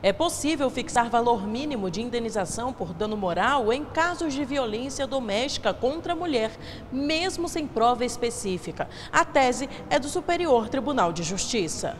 É possível fixar valor mínimo de indenização por dano moral em casos de violência doméstica contra a mulher, mesmo sem prova específica. A tese é do Superior Tribunal de Justiça.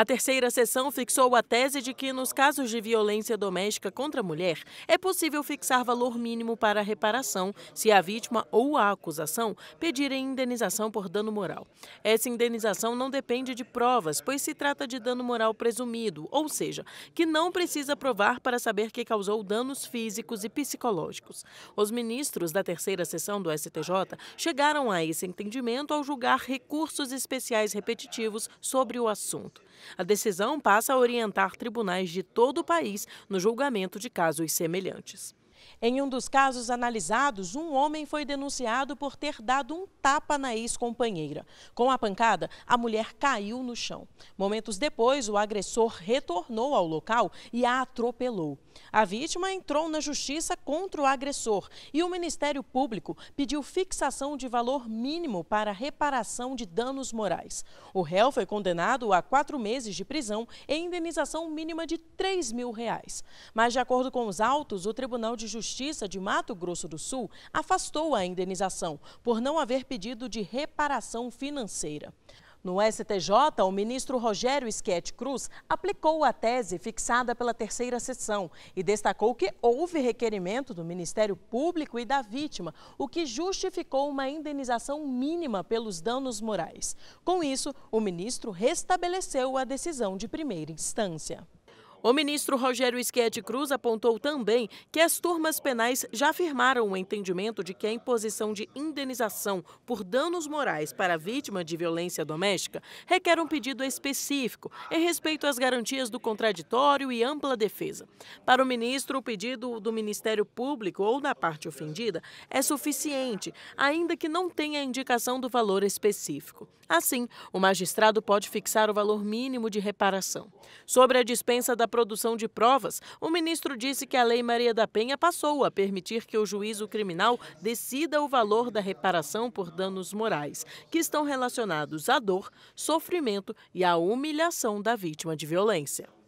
A terceira sessão fixou a tese de que, nos casos de violência doméstica contra a mulher, é possível fixar valor mínimo para a reparação se a vítima ou a acusação pedirem indenização por dano moral. Essa indenização não depende de provas, pois se trata de dano moral presumido, ou seja, que não precisa provar para saber que causou danos físicos e psicológicos. Os ministros da terceira sessão do STJ chegaram a esse entendimento ao julgar recursos especiais repetitivos sobre o assunto. A decisão passa a orientar tribunais de todo o país no julgamento de casos semelhantes. Em um dos casos analisados, um homem foi denunciado por ter dado um tapa na ex-companheira. Com a pancada, a mulher caiu no chão. Momentos depois, o agressor retornou ao local e a atropelou. A vítima entrou na justiça contra o agressor e o Ministério Público pediu fixação de valor mínimo para reparação de danos morais. O réu foi condenado a quatro meses de prisão e indenização mínima de 3 mil reais. Mas, de acordo com os autos, o Tribunal de Justiça de Mato Grosso do Sul afastou a indenização por não haver pedido de reparação financeira. No STJ, o ministro Rogério Schietti Cruz aplicou a tese fixada pela terceira sessão e destacou que houve requerimento do Ministério Público e da vítima, o que justificou uma indenização mínima pelos danos morais. Com isso, o ministro restabeleceu a decisão de primeira instância. O ministro Rogério Schietti Cruz apontou também que as turmas penais já firmaram o entendimento de que a imposição de indenização por danos morais para a vítima de violência doméstica requer um pedido específico em respeito às garantias do contraditório e ampla defesa. Para o ministro, o pedido do Ministério Público ou da parte ofendida é suficiente, ainda que não tenha indicação do valor específico. Assim, o magistrado pode fixar o valor mínimo de reparação. Sobre a dispensa da produção de provas, o ministro disse que a Lei Maria da Penha passou a permitir que o juízo criminal decida o valor da reparação por danos morais, que estão relacionados à dor, sofrimento e à humilhação da vítima de violência.